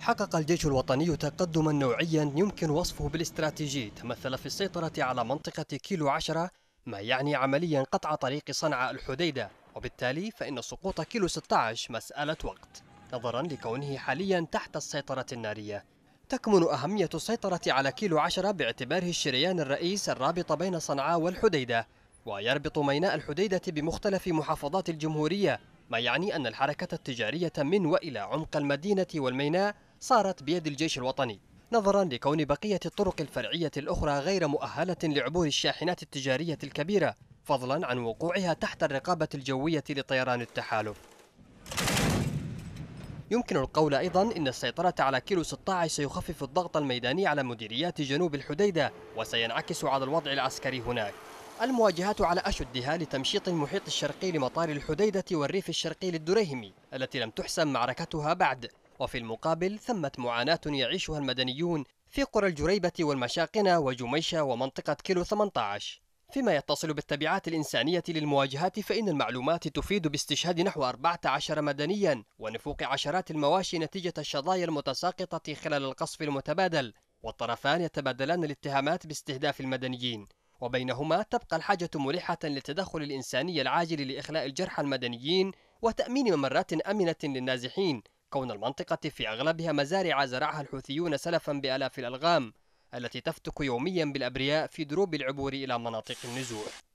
حقق الجيش الوطني تقدما نوعيا يمكن وصفه بالاستراتيجي تمثل في السيطرة على منطقة كيلو عشرة ما يعني عمليا قطع طريق صنعاء الحديدة وبالتالي فإن سقوط كيلو 16 مسألة وقت نظرا لكونه حاليا تحت السيطرة النارية تكمن أهمية السيطرة على كيلو 10 باعتباره الشريان الرئيس الرابط بين صنعاء والحديدة ويربط ميناء الحديدة بمختلف محافظات الجمهورية ما يعني أن الحركة التجارية من وإلى عمق المدينة والميناء صارت بيد الجيش الوطني نظرا لكون بقية الطرق الفرعية الأخرى غير مؤهلة لعبور الشاحنات التجارية الكبيرة فضلا عن وقوعها تحت الرقابة الجوية لطيران التحالف يمكن القول أيضا إن السيطرة على كيلو 16 سيخفف الضغط الميداني على مديريات جنوب الحديدة وسينعكس على الوضع العسكري هناك المواجهات على أشدها لتمشيط المحيط الشرقي لمطار الحديدة والريف الشرقي للدريهمي التي لم تحسم معركتها بعد وفي المقابل ثمة معاناة يعيشها المدنيون في قرى الجريبة والمشاقنة وجميشة ومنطقة كيلو 18 فيما يتصل بالتبعات الإنسانية للمواجهات فإن المعلومات تفيد باستشهاد نحو 14 مدنيا ونفوق عشرات المواشي نتيجة الشظايا المتساقطة خلال القصف المتبادل والطرفان يتبادلان الاتهامات باستهداف المدنيين وبينهما تبقى الحاجة ملحة للتدخل الإنساني العاجل لإخلاء الجرحى المدنيين وتأمين ممرات أمنة للنازحين كون المنطقة في أغلبها مزارع زرعها الحوثيون سلفا بألاف الألغام التي تفتك يوميا بالأبرياء في دروب العبور إلى مناطق النزوح